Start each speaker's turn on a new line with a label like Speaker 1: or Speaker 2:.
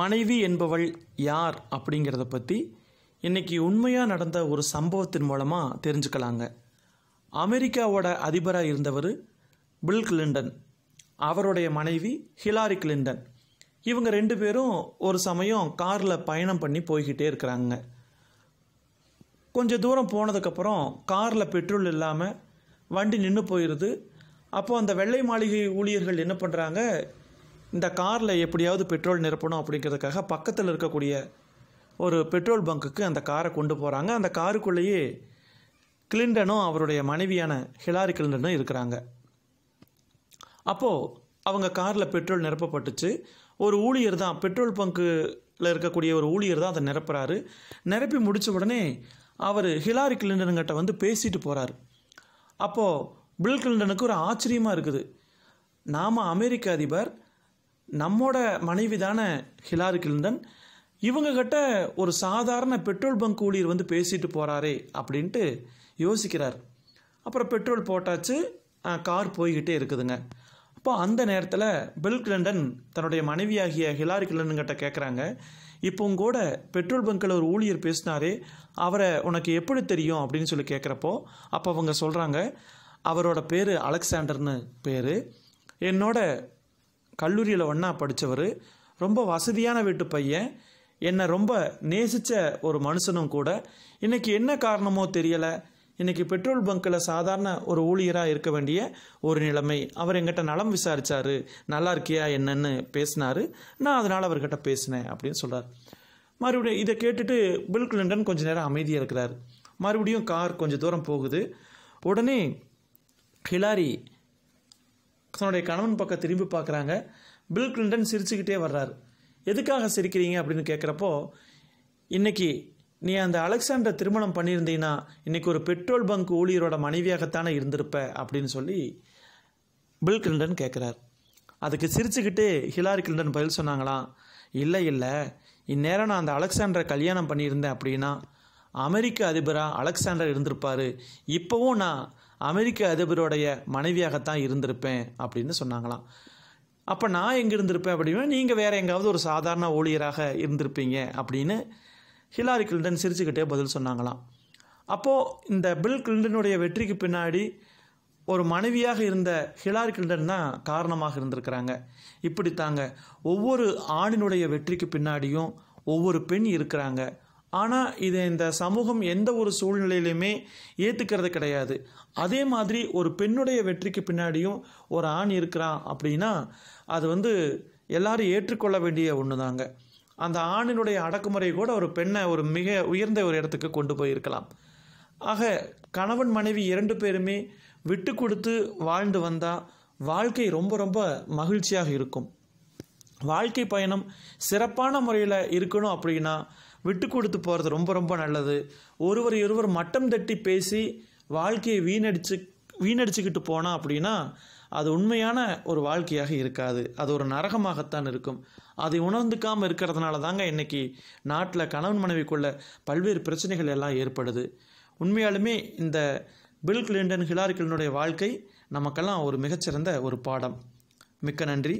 Speaker 1: மனைவி என்பவள் யார் அப்படிங்கிறத பற்றி இன்றைக்கி உண்மையாக நடந்த ஒரு சம்பவத்தின் மூலமாக தெரிஞ்சுக்கலாங்க அமெரிக்காவோட அதிபராக இருந்தவர் பில் கிளிண்டன் அவருடைய மனைவி ஹிலாரி கிளிண்டன் இவங்க ரெண்டு பேரும் ஒரு சமயம் காரில் பயணம் பண்ணி போய்கிட்டே இருக்கிறாங்க கொஞ்சம் தூரம் போனதுக்கப்புறம் காரில் பெட்ரோல் இல்லாமல் வண்டி நின்று போயிடுது அப்போது அந்த வெள்ளை மாளிகை ஊழியர்கள் என்ன பண்ணுறாங்க இந்த காரில் எப்படியாவது பெட்ரோல் நிரப்பணும் அப்படிங்கிறதுக்காக பக்கத்தில் இருக்கக்கூடிய ஒரு பெட்ரோல் பங்குக்கு அந்த காரை கொண்டு போகிறாங்க அந்த காருக்குள்ளேயே கிளிண்டனும் அவருடைய மனைவியான ஹிலாரி கிளிண்டனும் இருக்கிறாங்க அப்போது அவங்க காரில் பெட்ரோல் நிரப்பப்பட்டுச்சு ஒரு ஊழியர் தான் பெட்ரோல் பங்க்கில் இருக்கக்கூடிய ஒரு ஊழியர் தான் அதை நிரப்புறாரு நிரப்பி முடித்த உடனே அவர் ஹிலாரி கிளிண்டனுங்கிட்ட வந்து பேசிட்டு போகிறார் அப்போது பில் கிளிண்டனுக்கு ஒரு ஆச்சரியமாக இருக்குது நாம் அமெரிக்க அதிபர் நம்மோட மனைவிதான ஹிலாரி ஹிலாரி இவங்க இவங்கக்கிட்ட ஒரு சாதாரண பெட்ரோல் பங்க் ஊழியர் வந்து பேசிட்டு போகிறாரே அப்படின்ட்டு யோசிக்கிறார் அப்புறம் பெட்ரோல் போட்டாச்சு கார் போய்கிட்டே இருக்குதுங்க அப்போ அந்த நேரத்தில் பில் கிளண்டன் தன்னுடைய மனைவியாகிய ஹிலாரி கிட்ட கேட்குறாங்க இப்போ உங்கூட பெட்ரோல் பங்க்கில் ஒரு ஊழியர் பேசினாரே அவரை உனக்கு எப்படி தெரியும் அப்படின்னு சொல்லி கேட்குறப்போ அப்போ அவங்க சொல்கிறாங்க அவரோட பேர் அலெக்சாண்டர்னு பேர் என்னோட கல்லூரியில் ஒன்றா படித்தவர் ரொம்ப வசதியான வீட்டு பையன் என்னை ரொம்ப நேசித்த ஒரு மனுஷனும் கூட இன்றைக்கி என்ன காரணமோ தெரியலை இன்றைக்கி பெட்ரோல் பங்க்கில் சாதாரண ஒரு ஊழியராக இருக்க வேண்டிய ஒரு நிலைமை அவர் எங்கிட்ட நலம் விசாரித்தார் நல்லா இருக்கியா என்னன்னு பேசினார் நான் அதனால் அவர்கிட்ட பேசினேன் அப்படின்னு சொல்கிறார் மறுபடியும் இதை கேட்டுட்டு பில் கிளின்டன் கொஞ்சம் நேரம் அமைதியாக இருக்கிறார் மறுபடியும் கார் கொஞ்சம் தூரம் போகுது உடனே ஹிலாரி தன்னுடைய கணவன் பக்கம் திரும்பி பார்க்குறாங்க பில் கிளின்டன் சிரிச்சுக்கிட்டே வர்றாரு எதுக்காக சிரிக்கிறீங்க அப்படின்னு கேட்குறப்போ இன்றைக்கி நீ அந்த அலெக்சாண்டரை திருமணம் பண்ணியிருந்தீங்கன்னா இன்றைக்கி ஒரு பெட்ரோல் பங்க் ஊழியரோட மனைவியாகத்தானே இருந்திருப்ப அப்படின்னு சொல்லி பில் கிளின்டன் கேட்குறார் அதுக்கு சிரிச்சுக்கிட்டு ஹிலாரி கிளின்டன் பதில் சொன்னாங்களாம் இல்லை இல்லை இந்நேரம் நான் அந்த அலெக்சாண்டரை கல்யாணம் பண்ணியிருந்தேன் அப்படின்னா அமெரிக்க அதிபராக அலெக்சாண்டர் இருந்திருப்பார் இப்போவும் நான் அமெரிக்க அதிபருடைய மனைவியாகத்தான் இருந்திருப்பேன் அப்படின்னு சொன்னாங்களாம் அப்போ நான் எங்கே இருந்திருப்பேன் அப்படின்னா நீங்கள் வேறு எங்காவது ஒரு சாதாரண ஊழியராக இருந்திருப்பீங்க அப்படின்னு ஹிலாரி கிளின்டன் சிரிச்சுக்கிட்டே பதில் சொன்னாங்களாம் அப்போது இந்த பில் கிளின்டனுடைய வெற்றிக்கு பின்னாடி ஒரு மனைவியாக இருந்த ஹிலாரி கிளின்டன் தான் காரணமாக இருந்திருக்கிறாங்க இப்படி தாங்க ஒவ்வொரு ஆணினுடைய வெற்றிக்கு பின்னாடியும் ஒவ்வொரு பெண் இருக்கிறாங்க ஆனால் இது இந்த சமூகம் எந்த ஒரு சூழ்நிலையிலையுமே ஏற்றுக்கிறது கிடையாது அதே மாதிரி ஒரு பெண்ணுடைய வெற்றிக்கு பின்னாடியும் ஒரு ஆண் இருக்கிறான் அப்படின்னா அது வந்து எல்லாரும் ஏற்றுக்கொள்ள வேண்டிய ஒன்று தாங்க அந்த ஆணினுடைய அடக்குமுறை கூட ஒரு பெண்ணை ஒரு மிக உயர்ந்த ஒரு இடத்துக்கு கொண்டு போயிருக்கலாம் ஆக கணவன் மனைவி இரண்டு பேருமே விட்டு கொடுத்து வாழ்ந்து வந்தால் வாழ்க்கை ரொம்ப ரொம்ப மகிழ்ச்சியாக இருக்கும் வாழ்க்கை பயணம் சிறப்பான முறையில் இருக்கணும் அப்படின்னா விட்டு கொடுத்து போகிறது ரொம்ப ரொம்ப நல்லது ஒருவர் இருவர் மட்டம் தட்டி பேசி வாழ்க்கையை வீணடிச்சு வீணடிச்சுக்கிட்டு போனால் அப்படின்னா அது உண்மையான ஒரு வாழ்க்கையாக இருக்காது அது ஒரு நரகமாகத்தான் இருக்கும் அதை உணர்ந்துக்காமல் இருக்கிறதுனால தாங்க இன்றைக்கி நாட்டில் கணவன் மனைவிக்குள்ள பல்வேறு பிரச்சனைகள் எல்லாம் ஏற்படுது உண்மையாலுமே இந்த பில் கிளின்டன் ஹிலாரி கிளினுடைய வாழ்க்கை நமக்கெல்லாம் ஒரு மிகச்சிறந்த ஒரு பாடம் மிக்க நன்றி